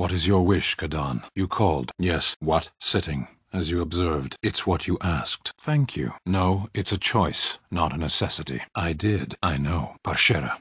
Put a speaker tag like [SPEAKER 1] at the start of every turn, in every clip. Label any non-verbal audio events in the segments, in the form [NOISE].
[SPEAKER 1] What is your wish, Kadan? You called. Yes, what? Sitting. As you observed, it's what you asked. Thank you. No, it's a choice, not a necessity. I did, I know. Parshera,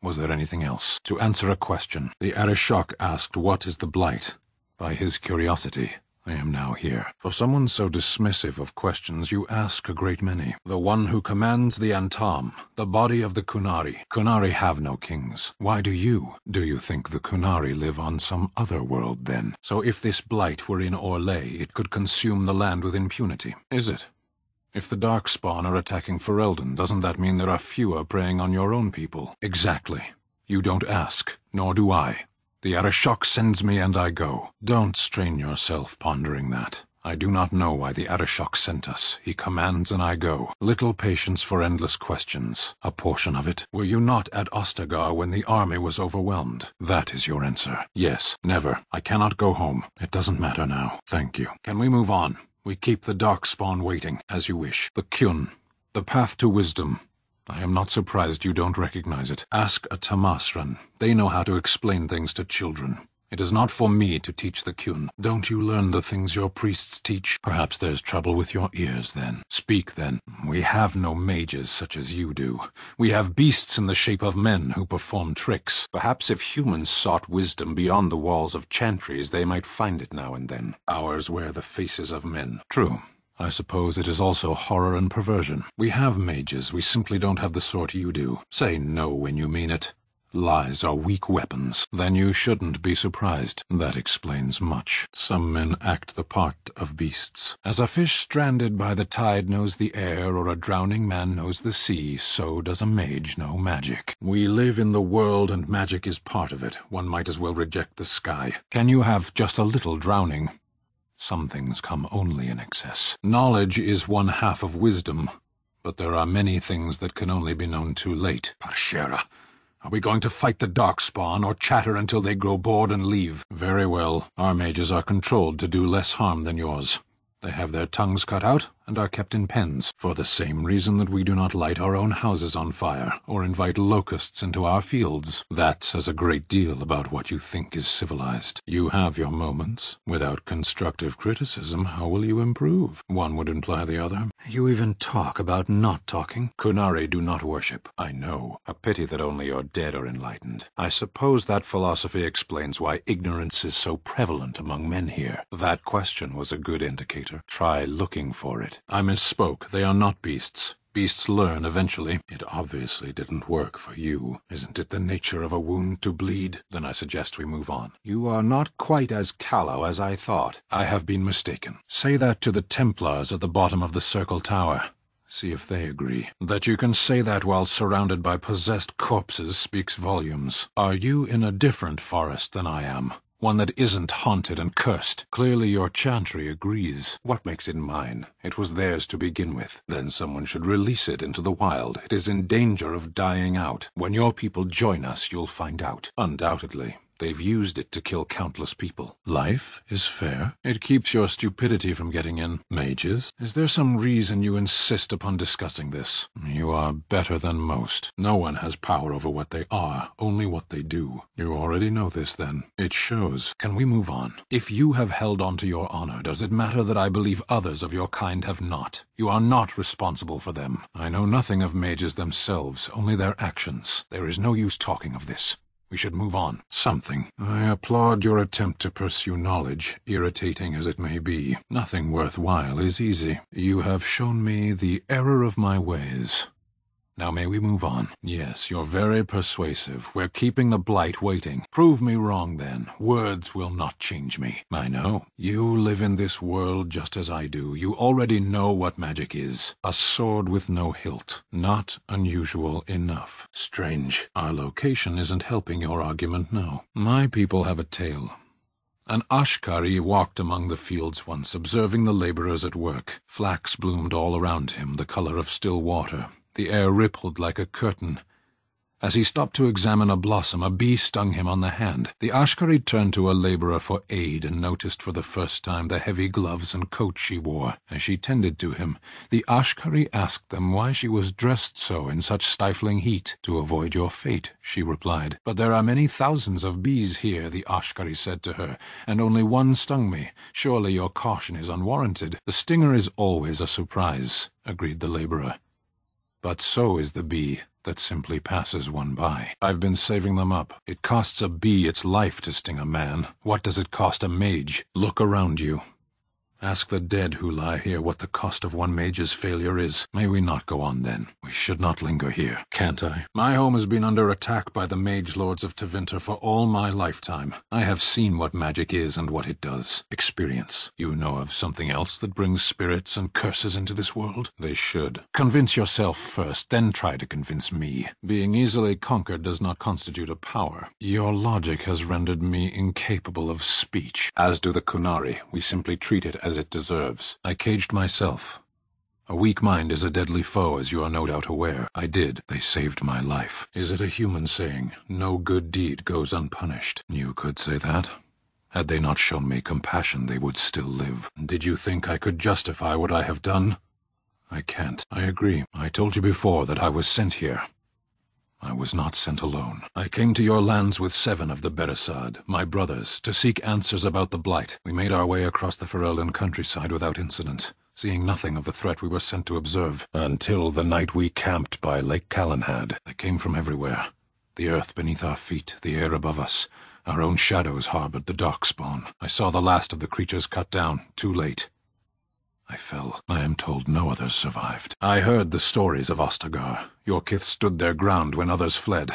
[SPEAKER 1] was there anything else? To answer a question, the Arishok asked what is the Blight by his curiosity. I am now here. For someone so dismissive of questions, you ask a great many. The one who commands the Antam, the body of the Kunari. Kunari have no kings. Why do you? Do you think the Kunari live on some other world, then? So if this blight were in Orlay, it could consume the land with impunity. Is it? If the Darkspawn are attacking Ferelden, doesn't that mean there are fewer preying on your own people? Exactly. You don't ask, nor do I. The Arashok sends me and I go. Don't strain yourself pondering that. I do not know why the Arashok sent us. He commands and I go. Little patience for endless questions. A portion of it. Were you not at Ostagar when the army was overwhelmed? That is your answer. Yes, never. I cannot go home. It doesn't matter now. Thank you. Can we move on? We keep the darkspawn waiting, as you wish. The Kyun. The path to wisdom. I am not surprised you don't recognize it. Ask a Tamasran. They know how to explain things to children. It is not for me to teach the Kyun. Don't you learn the things your priests teach? Perhaps there's trouble with your ears then. Speak then. We have no mages such as you do. We have beasts in the shape of men who perform tricks. Perhaps if humans sought wisdom beyond the walls of chantries, they might find it now and then. Ours wear the faces of men. True. I suppose it is also horror and perversion. We have mages, we simply don't have the sort you do. Say no when you mean it. Lies are weak weapons. Then you shouldn't be surprised. That explains much. Some men act the part of beasts. As a fish stranded by the tide knows the air, or a drowning man knows the sea, so does a mage know magic. We live in the world and magic is part of it. One might as well reject the sky. Can you have just a little drowning? Some things come only in excess. Knowledge is one half of wisdom, but there are many things that can only be known too late. Parshera, are we going to fight the darkspawn or chatter until they grow bored and leave? Very well. Our mages are controlled to do less harm than yours. They have their tongues cut out and are kept in pens, for the same reason that we do not light our own houses on fire, or invite locusts into our fields. That says a great deal about what you think is civilized. You have your moments. Without constructive criticism, how will you improve? One would imply the other. You even talk about not talking. Kunari do not worship. I know. A pity that only your dead are enlightened. I suppose that philosophy explains why ignorance is so prevalent among men here. That question was a good indicator. Try looking for it it. I misspoke. They are not beasts. Beasts learn eventually. It obviously didn't work for you. Isn't it the nature of a wound to bleed? Then I suggest we move on. You are not quite as callow as I thought. I have been mistaken. Say that to the Templars at the bottom of the Circle Tower. See if they agree. That you can say that while surrounded by possessed corpses speaks volumes. Are you in a different forest than I am? one that isn't haunted and cursed. Clearly your chantry agrees. What makes it mine? It was theirs to begin with. Then someone should release it into the wild. It is in danger of dying out. When your people join us, you'll find out. Undoubtedly. They've used it to kill countless people. Life is fair. It keeps your stupidity from getting in. Mages, is there some reason you insist upon discussing this? You are better than most. No one has power over what they are, only what they do. You already know this then. It shows. Can we move on? If you have held on to your honor, does it matter that I believe others of your kind have not? You are not responsible for them. I know nothing of mages themselves, only their actions. There is no use talking of this. We should move on. Something. I applaud your attempt to pursue knowledge, irritating as it may be. Nothing worthwhile is easy. You have shown me the error of my ways. Now may we move on? Yes, you're very persuasive. We're keeping the blight waiting. Prove me wrong, then. Words will not change me. I know. You live in this world just as I do. You already know what magic is. A sword with no hilt. Not unusual enough. Strange. Our location isn't helping your argument, no. My people have a tale. An Ashkari walked among the fields once, observing the laborers at work. Flax bloomed all around him, the color of still water. The air rippled like a curtain. As he stopped to examine a blossom, a bee stung him on the hand. The Ashkari turned to a laborer for aid and noticed for the first time the heavy gloves and coat she wore. As she tended to him, the Ashkari asked them why she was dressed so in such stifling heat. To avoid your fate, she replied. But there are many thousands of bees here, the Ashkari said to her, and only one stung me. Surely your caution is unwarranted. The stinger is always a surprise, agreed the laborer. But so is the bee that simply passes one by. I've been saving them up. It costs a bee its life to sting a man. What does it cost a mage? Look around you. Ask the dead who lie here what the cost of one mage's failure is. May we not go on then? We should not linger here. Can't I? My home has been under attack by the mage lords of Tevinter for all my lifetime. I have seen what magic is and what it does. Experience. You know of something else that brings spirits and curses into this world? They should. Convince yourself first, then try to convince me. Being easily conquered does not constitute a power. Your logic has rendered me incapable of speech. As do the Kunari. We simply treat it as as it deserves. I caged myself. A weak mind is a deadly foe, as you are no doubt aware. I did. They saved my life. Is it a human saying, no good deed goes unpunished? You could say that. Had they not shown me compassion, they would still live. Did you think I could justify what I have done? I can't. I agree. I told you before that I was sent here. I was not sent alone. I came to your lands with seven of the Beresad, my brothers, to seek answers about the Blight. We made our way across the Ferelden countryside without incident, seeing nothing of the threat we were sent to observe, until the night we camped by Lake Callanhad. They came from everywhere. The earth beneath our feet, the air above us. Our own shadows harbored the darkspawn. I saw the last of the creatures cut down, too late. I fell. I am told no others survived. I heard the stories of Ostagar. Your kith stood their ground when others fled.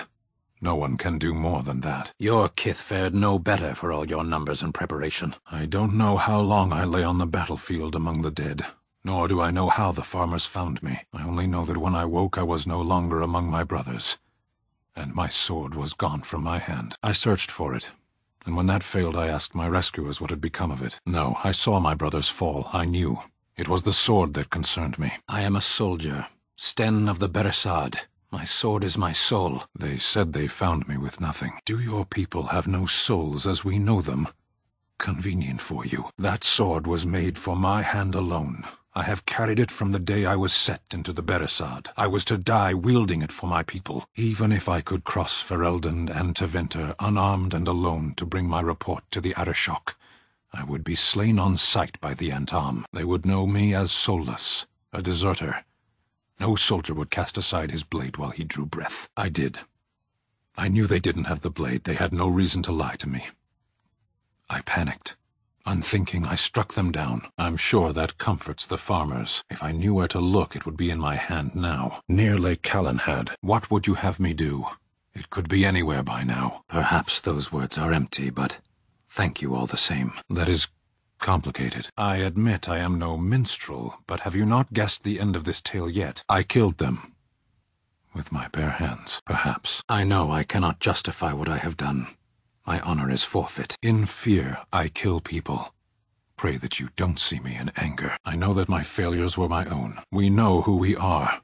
[SPEAKER 1] No one can do more than that. Your kith fared no better for all your numbers and preparation. I don't know how long I lay on the battlefield among the dead, nor do I know how the farmers found me. I only know that when I woke I was no longer among my brothers, and my sword was gone from my hand. I searched for it, and when that failed I asked my rescuers what had become of it. No, I saw my brothers fall, I knew. It was the sword that concerned me. I am a soldier, Sten of the Beresad. My sword is my soul. They said they found me with nothing. Do your people have no souls as we know them? Convenient for you. That sword was made for my hand alone. I have carried it from the day I was set into the Beresad. I was to die wielding it for my people. Even if I could cross Ferelden and Taventer unarmed and alone to bring my report to the Arashok, I would be slain on sight by the Antam. They would know me as Solus, a deserter. No soldier would cast aside his blade while he drew breath. I did. I knew they didn't have the blade. They had no reason to lie to me. I panicked. Unthinking, I struck them down. I'm sure that comforts the farmers. If I knew where to look, it would be in my hand now. Near Lake Callanhad. What would you have me do? It could be anywhere by now. Perhaps those words are empty, but Thank you all the same. That is complicated. I admit I am no minstrel, but have you not guessed the end of this tale yet? I killed them. With my bare hands, perhaps. I know I cannot justify what I have done. My honor is forfeit. In fear, I kill people. Pray that you don't see me in anger. I know that my failures were my own. We know who we are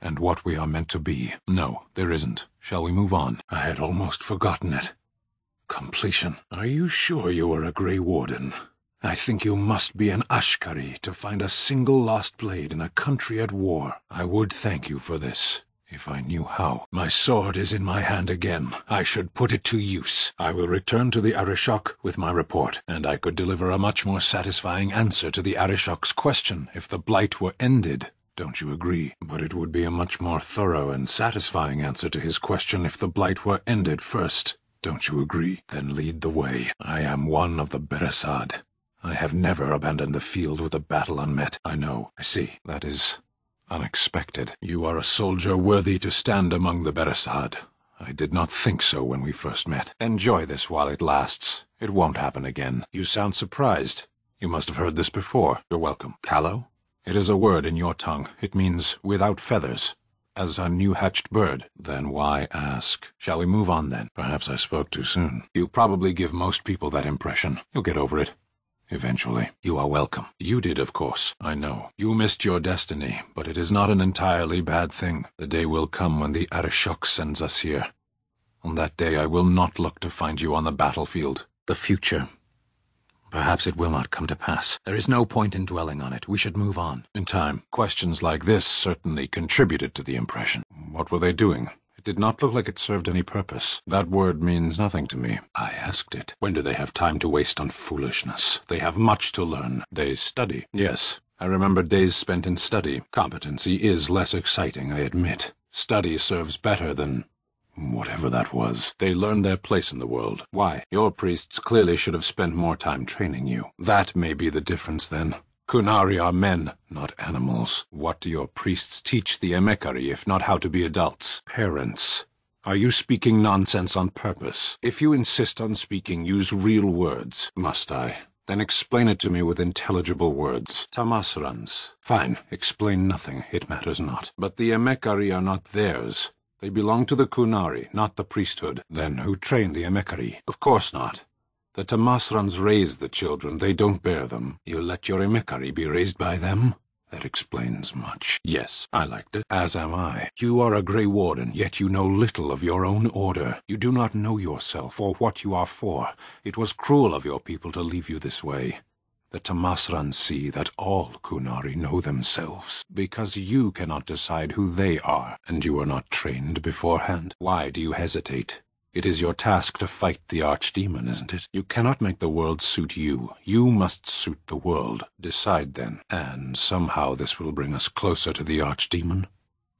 [SPEAKER 1] and what we are meant to be. No, there isn't. Shall we move on? I had almost forgotten it. Completion. Are you sure you are a Grey Warden? I think you must be an Ashkari to find a single lost blade in a country at war. I would thank you for this, if I knew how. My sword is in my hand again. I should put it to use. I will return to the Arishok with my report, and I could deliver a much more satisfying answer to the Arishok's question if the Blight were ended. Don't you agree? But it would be a much more thorough and satisfying answer to his question if the Blight were ended first. Don't you agree? Then lead the way. I am one of the Beresad. I have never abandoned the field with a battle unmet. I know. I see. That is unexpected. You are a soldier worthy to stand among the Beresad. I did not think so when we first met. Enjoy this while it lasts. It won't happen again. You sound surprised. You must have heard this before. You're welcome. Callow? It is a word in your tongue. It means without feathers as a new hatched bird. Then why ask? Shall we move on then? Perhaps I spoke too soon. You probably give most people that impression. You'll get over it. Eventually. You are welcome. You did, of course. I know. You missed your destiny, but it is not an entirely bad thing. The day will come when the Arashok sends us here. On that day I will not look to find you on the battlefield. The future Perhaps it will not come to pass. There is no point in dwelling on it. We should move on. In time, questions like this certainly contributed to the impression. What were they doing? It did not look like it served any purpose. That word means nothing to me. I asked it. When do they have time to waste on foolishness? They have much to learn. They study. Yes, I remember days spent in study. Competency is less exciting, I admit. Study serves better than Whatever that was, they learned their place in the world. Why? Your priests clearly should have spent more time training you. That may be the difference, then. Kunari are men, not animals. What do your priests teach the Emekari, if not how to be adults? Parents. Are you speaking nonsense on purpose? If you insist on speaking, use real words. Must I? Then explain it to me with intelligible words. Tamasrans. Fine, explain nothing, it matters not. But the Emekari are not theirs. They belong to the Kunari, not the priesthood. Then who trained the Emekari? Of course not. The Tamasrans raise the children, they don't bear them. You let your Emekari be raised by them? That explains much. Yes, I liked it, as am I. You are a Grey Warden, yet you know little of your own order. You do not know yourself or what you are for. It was cruel of your people to leave you this way. The Tamasran see that all Kunari know themselves, because you cannot decide who they are, and you are not trained beforehand. Why do you hesitate? It is your task to fight the archdemon, isn't it? You cannot make the world suit you. You must suit the world. Decide then, and somehow this will bring us closer to the archdemon.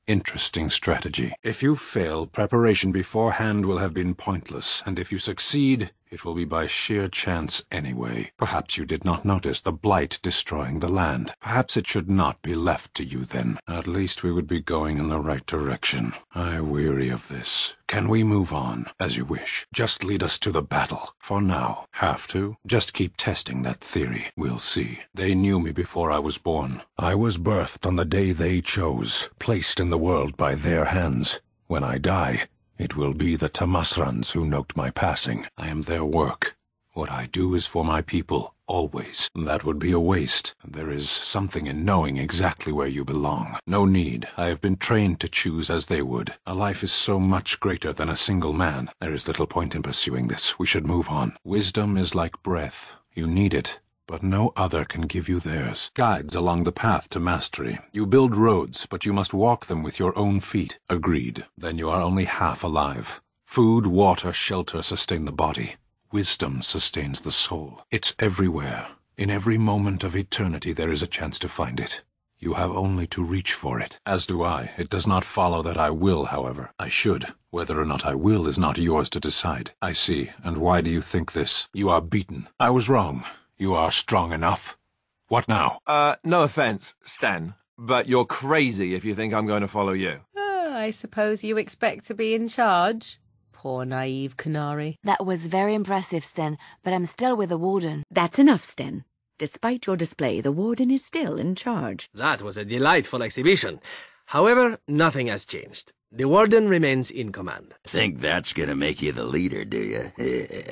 [SPEAKER 1] Interesting strategy. If you fail, preparation beforehand will have been pointless, and if you succeed, it will be by sheer chance anyway. Perhaps you did not notice the blight destroying the land. Perhaps it should not be left to you then. At least we would be going in the right direction. I weary of this. Can we move on? As you wish. Just lead us to the battle. For now. Have to. Just keep testing that theory. We'll see. They knew me before I was born. I was birthed on the day they chose, placed in the world by their hands. When I die, it will be the Tamasrans who note my passing. I am their work. What I do is for my people, always. That would be a waste. There is something in knowing exactly where you belong. No need. I have been trained to choose as they would. A life is so much greater than a single man. There is little point in pursuing this. We should move on. Wisdom is like breath. You need it but no other can give you theirs. Guides along the path to mastery. You build roads, but you must walk them with your own feet. Agreed. Then you are only half alive. Food, water, shelter sustain the body. Wisdom sustains the soul. It's everywhere. In every moment of eternity there is a chance to find it. You have only to reach for it. As do I. It does not follow that I will, however. I should. Whether or not I will is not yours to decide. I see. And why do you think this? You are beaten. I was wrong. You are strong enough. What now? Uh, no offense, Stan, but you're crazy if you think I'm going to follow you. Oh, I suppose you expect to be in charge? Poor naive canary. That was very impressive, Sten, but I'm still with the warden. That's enough, Sten. Despite your display, the warden is still in charge. That was a delightful exhibition. However, nothing has changed. The warden remains in command. Think that's gonna make you the leader, do you? [LAUGHS]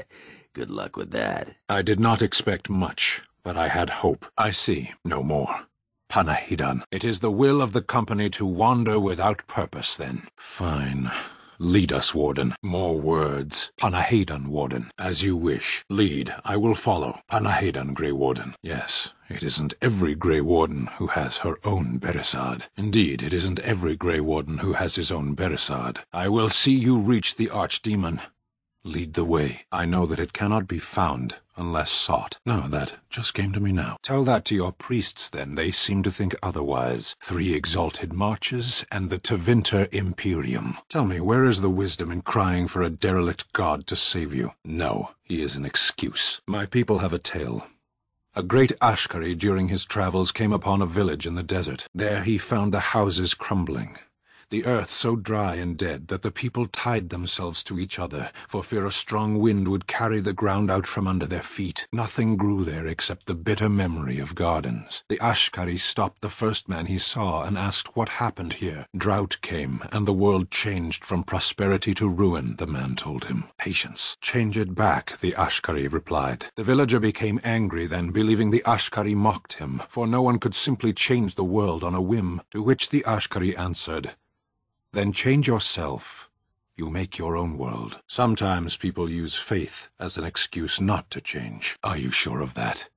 [SPEAKER 1] Good luck with that. I did not expect much, but I had hope. I see. No more. Panahidan. It is the will of the company to wander without purpose, then. Fine. Lead us, Warden. More words. Panahadan, Warden. As you wish. Lead. I will follow. Panahadan, Grey Warden. Yes, it isn't every Grey Warden who has her own Berisard. Indeed, it isn't every Grey Warden who has his own Berisard. I will see you reach the Archdemon. Lead the way. I know that it cannot be found unless sought. No, that just came to me now. Tell that to your priests, then. They seem to think otherwise. Three exalted marches and the Tevinter Imperium. Tell me, where is the wisdom in crying for a derelict god to save you? No, he is an excuse. My people have a tale. A great Ashkari during his travels came upon a village in the desert. There he found the houses crumbling the earth so dry and dead that the people tied themselves to each other, for fear a strong wind would carry the ground out from under their feet. Nothing grew there except the bitter memory of gardens. The Ashkari stopped the first man he saw and asked what happened here. Drought came, and the world changed from prosperity to ruin, the man told him. Patience. Change it back, the Ashkari replied. The villager became angry then, believing the Ashkari mocked him, for no one could simply change the world on a whim, to which the Ashkari answered, then change yourself. You make your own world. Sometimes people use faith as an excuse not to change. Are you sure of that?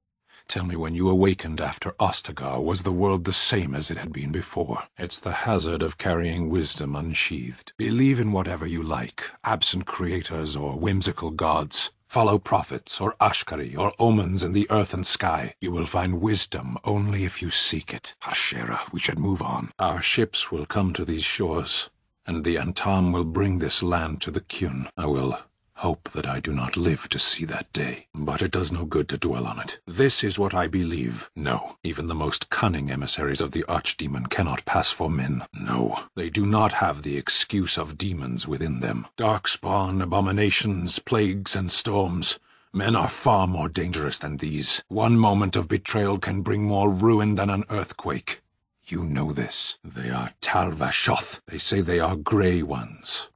[SPEAKER 1] Tell me when you awakened after Ostagar, was the world the same as it had been before? It's the hazard of carrying wisdom unsheathed. Believe in whatever you like, absent creators or whimsical gods. Follow prophets, or ashkari, or omens in the earth and sky. You will find wisdom only if you seek it. Harshera, we should move on. Our ships will come to these shores, and the Antam will bring this land to the Kyun. I will hope that I do not live to see that day. But it does no good to dwell on it. This is what I believe. No, even the most cunning emissaries of the archdemon cannot pass for men. No, they do not have the excuse of demons within them. Darkspawn, abominations, plagues, and storms. Men are far more dangerous than these. One moment of betrayal can bring more ruin than an earthquake. You know this. They are Talvashoth. They say they are Grey Ones.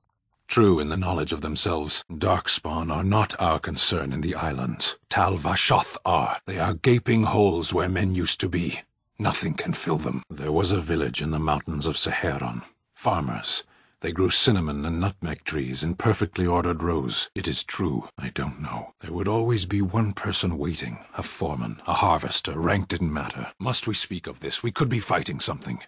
[SPEAKER 1] True in the knowledge of themselves, Darkspawn are not our concern in the islands. Tal Vashoth are. They are gaping holes where men used to be. Nothing can fill them. There was a village in the mountains of Seheron. Farmers. They grew cinnamon and nutmeg trees in perfectly ordered rows. It is true, I don't know. There would always be one person waiting, a foreman, a harvester, rank didn't matter. Must we speak of this? We could be fighting something.